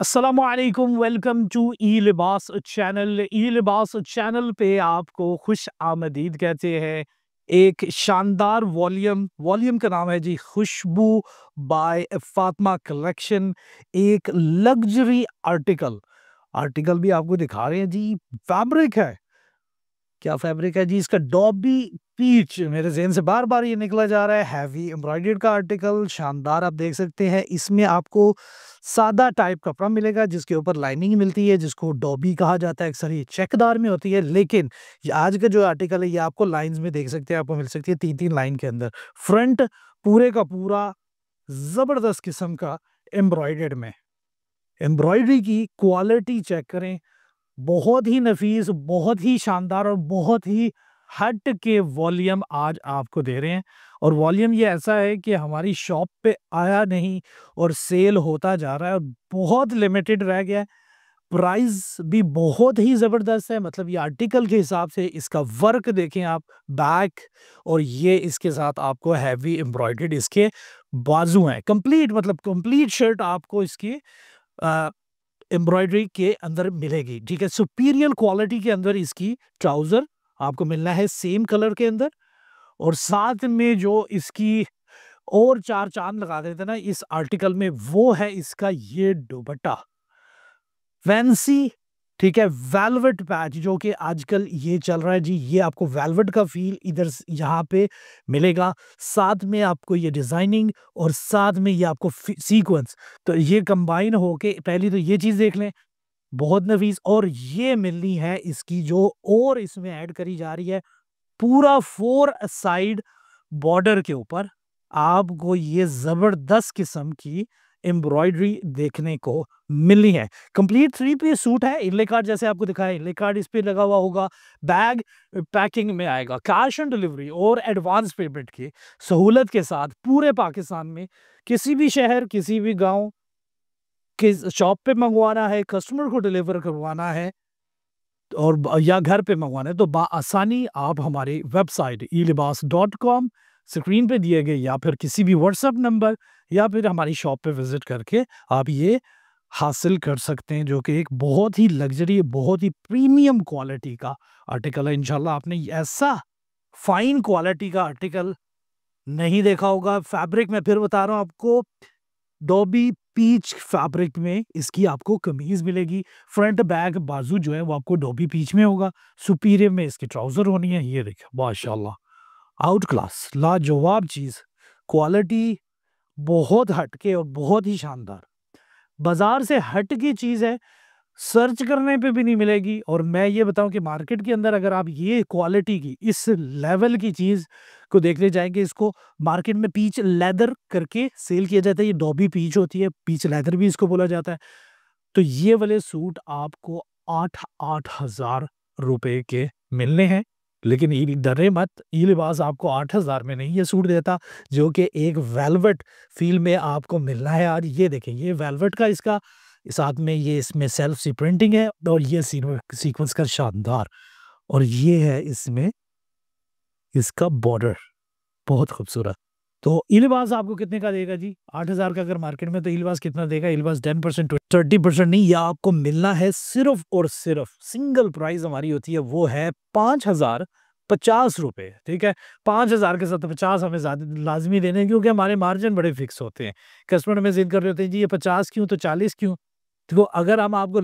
असलकम welcome to ई लिबास channel ई लिबास चैनल पे आपको खुश आमदीद कहते हैं एक शानदार वॉल्यूम वॉल्यूम का नाम है जी खुशबू बाय फातमा कलेक्शन एक लग्जरी आर्टिकल आर्टिकल भी आपको दिखा रहे हैं जी फैब्रिक है क्या फैब्रिक है जी इसका भी पीच मेरे जहन से बार बार ये निकला जा रहा है हैवी एम्ब्रॉयडर्ड का आर्टिकल शानदार आप देख सकते हैं इसमें आपको सादा टाइप कपड़ा मिलेगा जिसके ऊपर लाइनिंग मिलती है जिसको डॉबी कहा जाता है अक्सर ये चेकदार में होती है लेकिन आज का जो आर्टिकल है ये आपको लाइंस में देख सकते हैं आपको मिल सकती है तीन तीन लाइन के अंदर फ्रंट पूरे का पूरा ज़बरदस्त किस्म का एम्ब्रॉयडर्ड में एम्ब्रॉयडरी की क्वालिटी चेक करें बहुत ही नफीस बहुत ही शानदार और बहुत ही हट के वॉल्यूम आज आपको दे रहे हैं और वॉल्यूम ये ऐसा है कि हमारी शॉप पे आया नहीं और सेल होता जा रहा है और बहुत लिमिटेड रह गया है प्राइस भी बहुत ही ज़बरदस्त है मतलब ये आर्टिकल के हिसाब से इसका वर्क देखें आप बैक और ये इसके साथ आपको हैवी एम्ब्रॉयडर्ड इसके बाजू हैं कंप्लीट मतलब कंप्लीट शर्ट आपको इसकी एम्ब्रॉयडरी के अंदर मिलेगी ठीक है सुपीरियर क्वालिटी के अंदर इसकी ट्राउज़र आपको मिलना है सेम कलर के अंदर और साथ में जो इसकी और चार चांद लगा देते ना इस आर्टिकल में वो है इसका ये दुपट्टा फैंसी ठीक है वेलवेट पैच जो कि आजकल ये चल रहा है जी ये आपको वेलवेट का फील इधर यहाँ पे मिलेगा साथ में आपको ये डिज़ाइनिंग और साथ में ये आपको सीक्वेंस तो ये कंबाइन होके पहली तो ये चीज़ देख लें बहुत नफीस और ये मिलनी है इसकी जो और इसमें ऐड करी जा रही है पूरा फोर साइड बॉर्डर के ऊपर आपको ये ज़बरदस्त किस्म की एम्ब्रॉयडरी देखने को मिलनी है कंप्लीट थ्री पीस सूट है इनले कार्ड जैसे आपको दिखाया इनले कार्ड इस पर लगा हुआ होगा बैग पैकिंग में आएगा कैश ऑन डिलीवरी और एडवांस पेमेंट की सहूलत के साथ पूरे पाकिस्तान में किसी भी शहर किसी भी गांव किस शॉप पे मंगवाना है कस्टमर को डिलीवर करवाना है और या घर पे मंगवाना है तो आसानी आप हमारी वेबसाइट ई लिबास डॉट कॉम स्क्रीन पे दिए गए या फिर किसी भी व्हाट्सअप नंबर या फिर हमारी शॉप पे विज़िट करके आप ये हासिल कर सकते हैं जो कि एक बहुत ही लग्जरी बहुत ही प्रीमियम क्वालिटी का आर्टिकल है इनशाला आपने ऐसा फाइन क्वालिटी का आर्टिकल नहीं देखा होगा फैब्रिक में फिर बता रहा हूँ आपको डोबी पीच फैब्रिक में इसकी आपको कमीज मिलेगी फ्रंट बैक बाजू जो है वो आपको डोबी पीच में होगा सुपीरियर में इसकी ट्राउजर होनी है ये देखिए माशाल्लाह आउट क्लास लाजवाब चीज़ क्वालिटी बहुत हटके और बहुत ही शानदार बाज़ार से हट की चीज़ है सर्च करने पे भी नहीं मिलेगी और मैं ये बताऊं कि मार्केट के अंदर अगर आप ये क्वालिटी की इस लेवल की चीज़ को देखने जाएंगे इसको मार्केट में पीच लेदर करके सेल किया जाता है ये डॉबी पीच होती है पीच लेदर भी इसको बोला जाता है तो ये वाले सूट आपको आठ आठ हज़ार रुपये के मिलने हैं लेकिन डरे मत ये लिबास आपको आठ हज़ार में नहीं ये सूट देता जो कि एक वेलवेट फील में आपको मिलना है यार ये देखें ये वेलवेट का इसका साथ में ये इसमें सेल्फ सी प्रिंटिंग है और ये सीक्वेंस का शानदार और ये है इसमें इसका बॉर्डर बहुत खूबसूरत तो इलवास आपको कितने का देगा जी आठ हज़ार का अगर मार्केट में तो इलवास कितना देगा इलवास टेन परसेंट थर्टी परसेंट नहीं यह आपको मिलना है सिर्फ और सिर्फ सिंगल प्राइस हमारी होती है वो है पांच हज़ार पचास रुपए ठीक है पांच हज़ार के साथ पचास हमें ज़्यादा लाजमी देने क्योंकि हमारे मार्जिन बड़े फिक्स होते हैं कस्टमर हमें जिद कर रहे होते हैं जी ये पचास क्यों तो चालीस क्यों देखो तो अगर हम आपको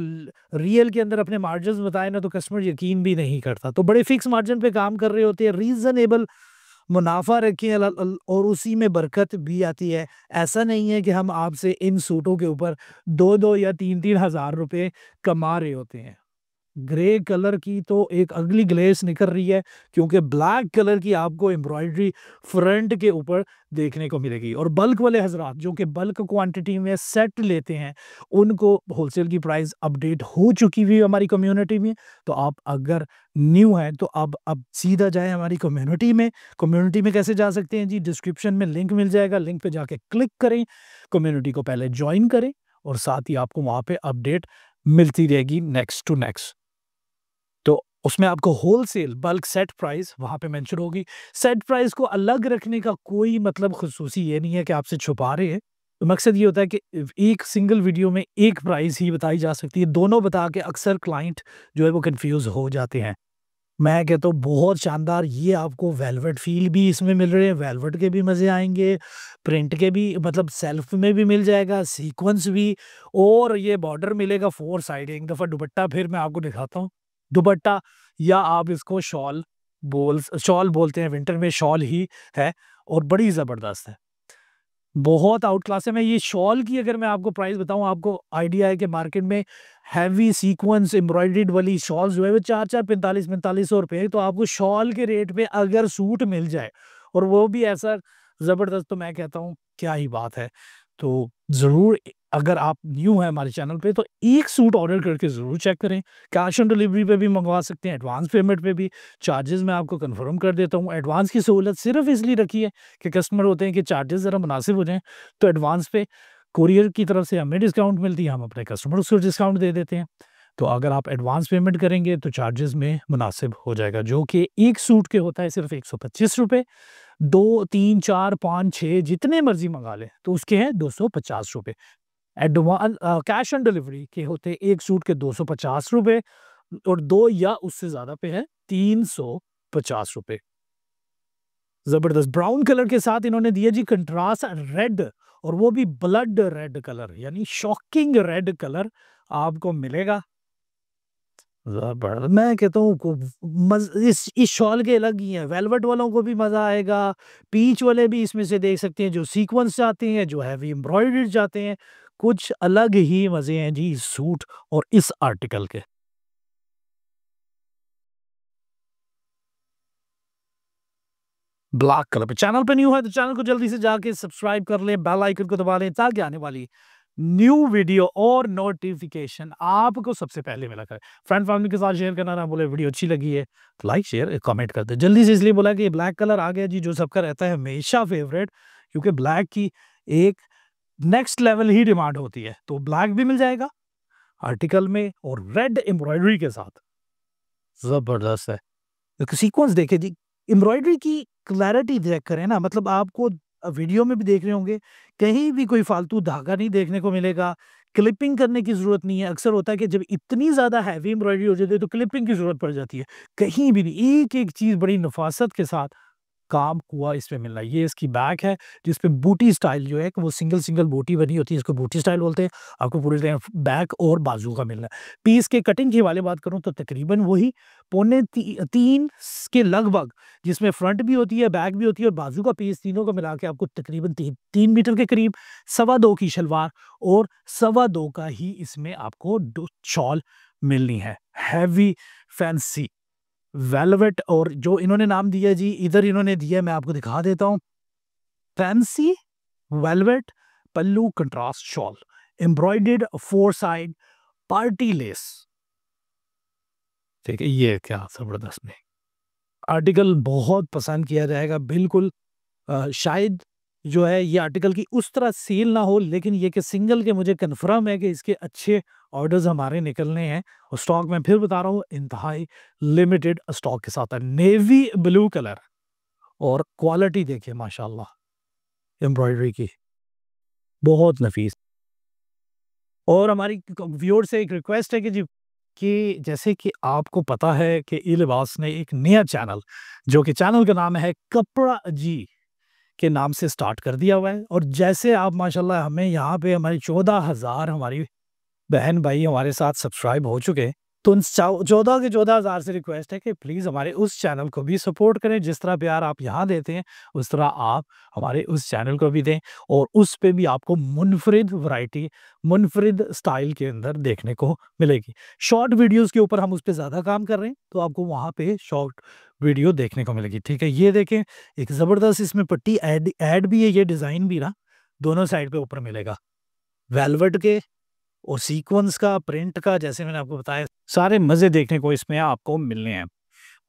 रियल के अंदर अपने मार्जिन बताए ना तो कस्टमर यकीन भी नहीं करता तो बड़े फिक्स मार्जिन पे काम कर रहे होते हैं रीज़नेबल मुनाफा रखें और उसी में बरकत भी आती है ऐसा नहीं है कि हम आपसे इन सूटों के ऊपर दो दो या तीन तीन हज़ार रुपये कमा रहे होते हैं ग्रे कलर की तो एक अगली ग्लेस निकल रही है क्योंकि ब्लैक कलर की आपको एम्ब्रॉयडरी फ्रंट के ऊपर देखने को मिलेगी और बल्क वाले हजरात जो कि बल्क क्वांटिटी में सेट लेते हैं उनको होलसेल की प्राइस अपडेट हो चुकी हुई हमारी कम्युनिटी में तो आप अगर न्यू हैं तो अब अब सीधा जाए हमारी कम्युनिटी में कम्युनिटी में कैसे जा सकते हैं जी डिस्क्रिप्शन में लिंक मिल जाएगा लिंक पे जाके क्लिक करें कम्युनिटी को पहले ज्वाइन करें और साथ ही आपको वहाँ पे अपडेट मिलती रहेगी नेक्स्ट टू नेक्स्ट उसमें आपको होलसेल बल्क सेट प्राइस वहाँ पे मेंशन होगी सेट प्राइस को अलग रखने का कोई मतलब खसूसी ये नहीं है कि आपसे छुपा रहे हैं तो मकसद ये होता है कि एक सिंगल वीडियो में एक प्राइस ही बताई जा सकती है दोनों बता के अक्सर क्लाइंट जो है वो कंफ्यूज हो जाते हैं मैं कहता तो हूँ बहुत शानदार ये आपको वेलवेट फील भी इसमें मिल रहे हैं वेलवेट के भी मज़े आएंगे प्रिंट के भी मतलब सेल्फ में भी मिल जाएगा सीक्वेंस भी और ये बॉर्डर मिलेगा फोर साइड एक दफ़ा दुपट्टा फिर मैं आपको दिखाता हूँ दुपट्टा या आप इसको शॉल बोल शॉल बोलते हैं विंटर में शॉल ही है और बड़ी ज़बरदस्त है बहुत आउट क्लास है मैं ये शॉल की अगर मैं आपको प्राइस बताऊं आपको आइडिया है कि मार्केट में हैवी सीक्वेंस एम्ब्रॉयड्रीड वाली शॉल जो है वो चार चार पैंतालीस पैंतालीस सौ रुपये तो आपको शॉल के रेट पे अगर सूट मिल जाए और वो भी ऐसा ज़बरदस्त तो मैं कहता हूँ क्या ही बात है तो ज़रूर अगर आप न्यू हैं हमारे चैनल पे तो एक सूट ऑर्डर करके ज़रूर चेक करें कैश ऑन डिलीवरी पे भी मंगवा सकते हैं एडवांस पेमेंट पे भी चार्जेस मैं आपको कंफर्म कर देता हूँ एडवांस की सहूलत सिर्फ इसलिए रखी है कि कस्टमर होते हैं कि चार्जेस ज़रा मुनासिब हो जाएँ तो एडवांस पे कुरियर की तरफ से हमें डिस्काउंट मिलती है हम अपने कस्टमर को डिस्काउंट दे देते हैं तो अगर आप एडवांस पेमेंट करेंगे तो चार्जेस में मुनासिब हो जाएगा जो कि एक सूट के होता है सिर्फ एक सौ पच्चीस रुपये दो तीन चार पाँच छः जितने मर्जी मंगा लें तो उसके हैं दो सौ पचास रुपये एडवांस कैश ऑन डिलीवरी के होते हैं एक सूट के दो सौ पचास रुपये और दो या उससे ज़्यादा पे है तीन सौ पचास रुपये ज़बरदस्त ब्राउन कलर के साथ इन्होंने दिया जी कंट्रास्ट रेड और वो भी ब्लड रेड कलर यानी शॉकिंग रेड कलर आपको मिलेगा मैं कहता हूँ इस इस शॉल के अलग ही हैं वेलवेट वालों को भी मज़ा आएगा पीच वाले भी इसमें से देख सकते हैं जो सीक्वेंस जाते हैं जो हैवी एम्ब्रॉयडर्ड जाते हैं कुछ अलग ही मज़े हैं जी इस सूट और इस आर्टिकल के ब्लैक कलर पे चैनल पे न्यू है तो चैनल को जल्दी से जाके सब्सक्राइब कर लें बेल आइकन को दबा लें ताकि आने वाली न्यू वीडियो और नोटिफिकेशन आपको सबसे पहले मिला करें फ्रेंड फैमिली के साथ शेयर करना ना बोले वीडियो अच्छी लगी है तो लाइक शेयर कमेंट कर दे जल्दी से इसलिए बोला कि ये ब्लैक कलर आ गया जी जो सबका रहता है हमेशा फेवरेट क्योंकि ब्लैक की एक नेक्स्ट लेवल ही डिमांड होती है तो ब्लैक भी मिल जाएगा आर्टिकल में और रेड एम्ब्रॉयडरी के साथ जबरदस्त है तो सीक्वेंस देखे जी एम्ब्रॉयडरी की क्लैरिटी चेक करें ना मतलब आपको वीडियो में भी देख रहे होंगे कहीं भी कोई फालतू धागा नहीं देखने को मिलेगा क्लिपिंग करने की ज़रूरत नहीं है अक्सर होता है कि जब इतनी ज़्यादा हैवी एम्ब्रॉयडरी हो जाती है तो क्लिपिंग की ज़रूरत पड़ जाती है कहीं भी नहीं एक एक चीज़ बड़ी नफासत के साथ काम कुआ इसमें मिलना ये इसकी बैक है जिसपे बूटी स्टाइल जो है वो सिंगल सिंगल बूटी बनी होती है इसको बूटी स्टाइल बोलते हैं आपको पूरी तरह बैक और बाजू का मिलना है पीस के कटिंग की वाले बात करूँ तो तकरीबन वही पौने ती, तीन के लगभग जिसमें फ्रंट भी होती है बैक भी होती है और बाजू का पीस तीनों को मिला के आपको तकरीबन तीन तीन मीटर के करीब सवा दो की शलवार और सवा दो का ही इसमें आपको शॉल मिलनी है हैवी फैंसी वेलवेट और जो इन्होंने नाम दिया जी इधर इन्होंने दिया मैं आपको दिखा देता हूँ fancy velvet pallu contrast shawl embroidered four side party lace ठीक है ये क्या जबरदस्त में आर्टिकल बहुत पसंद किया जाएगा बिल्कुल आ, शायद जो है ये आर्टिकल की उस तरह सील ना हो लेकिन ये कि सिंगल के मुझे कंफर्म है कि इसके अच्छे ऑर्डर्स हमारे निकलने हैं और स्टॉक मैं फिर बता रहा हूँ इंतहाई लिमिटेड स्टॉक के साथ है नेवी ब्लू कलर और क्वालिटी देखिए माशाल्लाह एम्ब्रॉयडरी की बहुत नफीस और हमारी व्यूअर से एक रिक्वेस्ट है कि जी कि जैसे कि आपको पता है कि ई लिबास ने एक नया चैनल जो कि चैनल का नाम है कपड़ा जी के नाम से स्टार्ट कर दिया हुआ है और जैसे आप माशाल्लाह हमें यहाँ पे हमारी चौदह हज़ार हमारी बहन भाई हमारे साथ सब्सक्राइब हो चुके हैं तो उन चौदह के चौदह हज़ार से रिक्वेस्ट है कि प्लीज़ हमारे उस चैनल को भी सपोर्ट करें जिस तरह प्यार आप यहाँ देते हैं उस तरह आप हमारे उस चैनल को भी दें और उस पर भी आपको मुनफरद वैरायटी मुनफरद स्टाइल के अंदर देखने को मिलेगी शॉर्ट वीडियोस के ऊपर हम उस पर ज़्यादा काम कर रहे हैं तो आपको वहाँ पे शॉर्ट वीडियो देखने को मिलेगी ठीक है ये देखें एक ज़बरदस्त इसमें पट्टी एड एड भी है ये डिज़ाइन भी ना दोनों साइड पे ऊपर मिलेगा वेलवेट के और सीक्वेंस का प्रिंट का जैसे मैंने आपको बताया सारे मज़े देखने को इसमें आपको मिलने हैं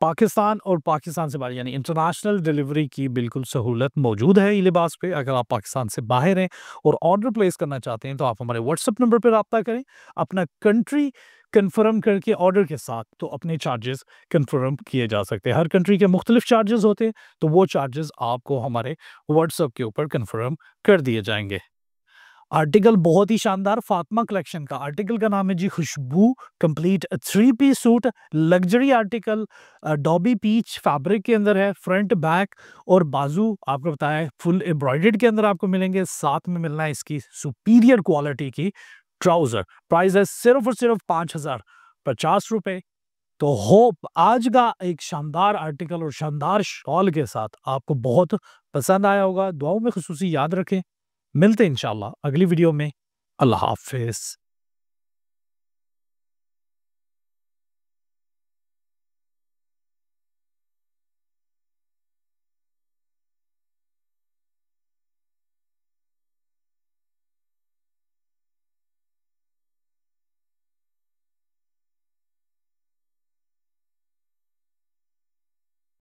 पाकिस्तान और पाकिस्तान से बाहर यानी इंटरनेशनल डिलीवरी की बिल्कुल सहूलत मौजूद है लिबास पे अगर आप पाकिस्तान से बाहर हैं और ऑर्डर प्लेस करना चाहते हैं तो आप हमारे व्हाट्सअप नंबर पर रबता करें अपना कंट्री कन्फर्म करके ऑर्डर के साथ तो अपने चार्जेस कन्फर्म किए जा सकते हैं हर कंट्री के मुख्तलिफ चार्जेस होते हैं तो वो चार्जेस आपको हमारे व्हाट्सअप के ऊपर कन्फर्म कर दिए जाएंगे आर्टिकल बहुत ही शानदार फातिमा कलेक्शन का आर्टिकल का नाम है जी Khushboo complete three piece suit luxury article dobby peach fabric के अंदर है फ्रंट बैक और बाजू आपको बताया फुल एम्ब्रॉयडर्ड के अंदर आपको मिलेंगे साथ में मिलना है इसकी सुपीरियर क्वालिटी की ट्राउजर प्राइस है सिर्फ और सिर्फ पाँच हजार पचास रुपये तो होप आज का एक शानदार आर्टिकल और शानदार शॉल के साथ आपको बहुत पसंद आया होगा दुआओं में खसूसी याद रखें मिलते हैं इंशाल्लाह अगली वीडियो में अल्लाह हाफिज़